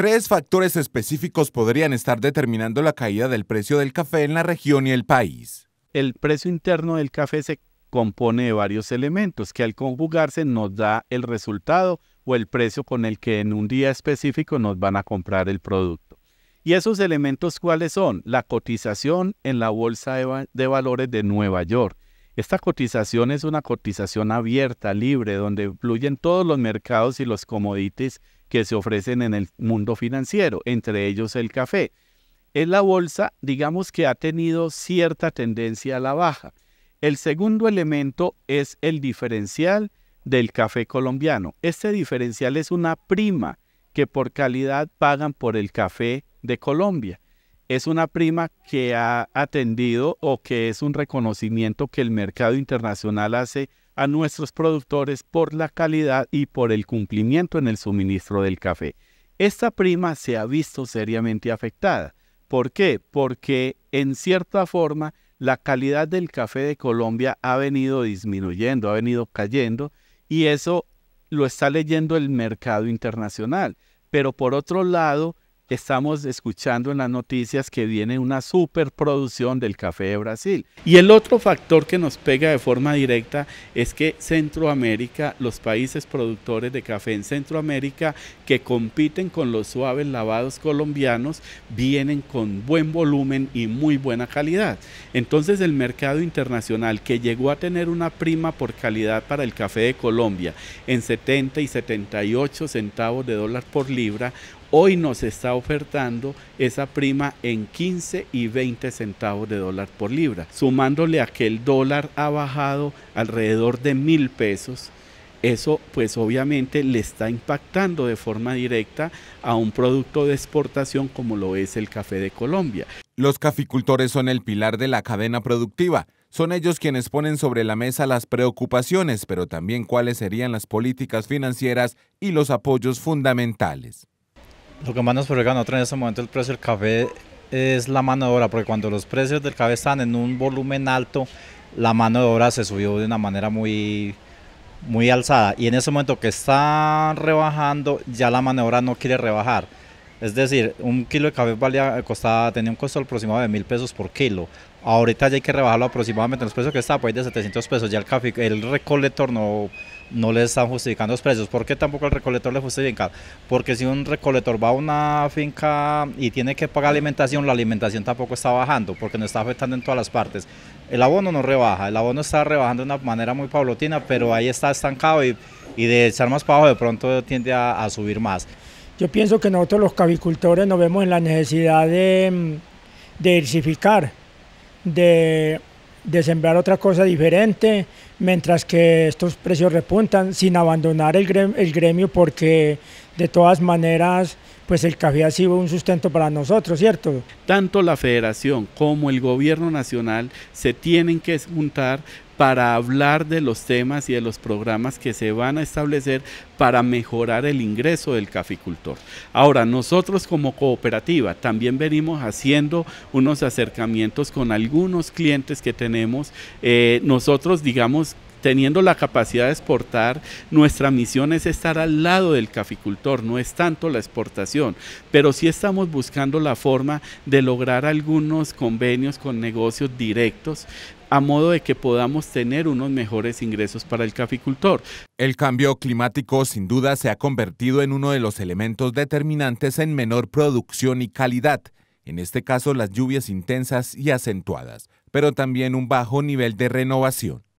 Tres factores específicos podrían estar determinando la caída del precio del café en la región y el país. El precio interno del café se compone de varios elementos que al conjugarse nos da el resultado o el precio con el que en un día específico nos van a comprar el producto. ¿Y esos elementos cuáles son? La cotización en la Bolsa de, Valores de Nueva York. Esta cotización es una cotización abierta, libre, donde fluyen todos los mercados y los commodities que se ofrecen en el mundo financiero, entre ellos el café. En la bolsa, digamos que ha tenido cierta tendencia a la baja. El segundo elemento es el diferencial del café colombiano. Este diferencial es una prima que por calidad pagan por el café de Colombia. Es una prima que ha atendido o que es un reconocimiento que el mercado internacional hace a nuestros productores por la calidad y por el cumplimiento en el suministro del café. Esta prima se ha visto seriamente afectada. ¿Por qué? Porque en cierta forma la calidad del café de Colombia ha venido disminuyendo, ha venido cayendo y eso lo está leyendo el mercado internacional. Pero por otro lado, estamos escuchando en las noticias que viene una superproducción del café de Brasil. Y el otro factor que nos pega de forma directa es que Centroamérica, los países productores de café en Centroamérica que compiten con los suaves lavados colombianos, vienen con buen volumen y muy buena calidad. Entonces el mercado internacional que llegó a tener una prima por calidad para el café de Colombia en 70 y 78 centavos de dólar por libra, hoy nos está ofertando esa prima en 15 y 20 centavos de dólar por libra, sumándole a que el dólar ha bajado alrededor de mil pesos. Eso pues obviamente le está impactando de forma directa a un producto de exportación como lo es el café de Colombia. Los caficultores son el pilar de la cadena productiva. Son ellos quienes ponen sobre la mesa las preocupaciones, pero también cuáles serían las políticas financieras y los apoyos fundamentales. Lo que más nos preocupa a nosotros en ese momento el precio del café es la mano de obra, porque cuando los precios del café están en un volumen alto, la mano de obra se subió de una manera muy, muy alzada. Y en ese momento que está rebajando, ya la mano de obra no quiere rebajar. Es decir, un kilo de café valía, tenía un costo aproximado de mil pesos por kilo. Ahorita ya hay que rebajarlo aproximadamente en los precios que está, pues de 700 pesos. Ya el, café, el recolector no no le están justificando los precios. ¿Por qué tampoco el recolector le justifica? Porque si un recolector va a una finca y tiene que pagar alimentación, la alimentación tampoco está bajando, porque nos está afectando en todas las partes. El abono no rebaja, el abono está rebajando de una manera muy paulotina, pero ahí está estancado y, de echar más para de pronto tiende a, subir más. Yo pienso que nosotros los cavicultores nos vemos en la necesidad de, de mm, diversificar, de de sembrar otra cosa diferente, mientras que estos precios repuntan sin abandonar el gremio, el gremio porque de todas maneras, pues el café ha sido un sustento para nosotros, ¿cierto? Tanto la federación como el gobierno nacional se tienen que juntar para hablar de los temas y de los programas que se van a establecer para mejorar el ingreso del caficultor. Ahora, nosotros como cooperativa también venimos haciendo unos acercamientos con algunos clientes que tenemos. Eh, nosotros, digamos, teniendo la capacidad de exportar, nuestra misión es estar al lado del caficultor, no es tanto la exportación, pero sí estamos buscando la forma de lograr algunos convenios con negocios directos a modo de que podamos tener unos mejores ingresos para el caficultor. El cambio climático sin duda se ha convertido en uno de los elementos determinantes en menor producción y calidad, en este caso las lluvias intensas y acentuadas, pero también un bajo nivel de renovación.